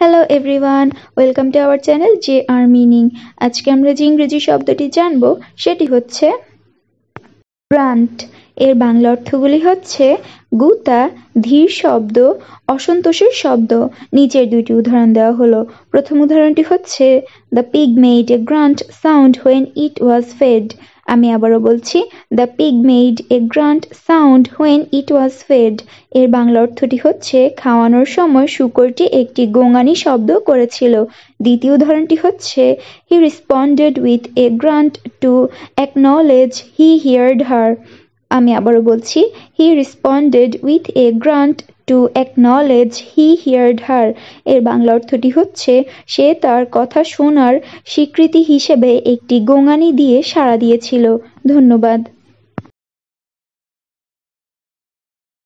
hello everyone welcome to our channel J R meaning আজকে আমরা যে ইংরেজি শব্দটি জানব সেটি হচ্ছে প্রান্ট এর বাংলা অর্থগুলি হচ্ছে গুতা ধীর শব্দ অসন্তোষের শব্দ নিচের দুইটি উদাহরণ দেওয়া হলো প্রথম উদাহরণটি হচ্ছে the pig made a grunt sound when it was fed আমি আবারও বলছি the pig made a grunt sound when it was fed এর বাংলা অর্থটি হচ্ছে খাওয়ানোর সময় শুকরটি একটি গোঙানি শব্দ করেছিল দ্বিতীয় উদাহরণটি হচ্ছে he responded with a grunt to acknowledge he heard her আমি আবারও বলছি he responded with a grunt to acknowledge he heard her এর বাংলা অর্থটি হচ্ছে সে তার কথা শোনার স্বীকৃতি হিসেবে একটি গোঙানি দিয়ে সাড়া দিয়েছিল ধন্যবাদ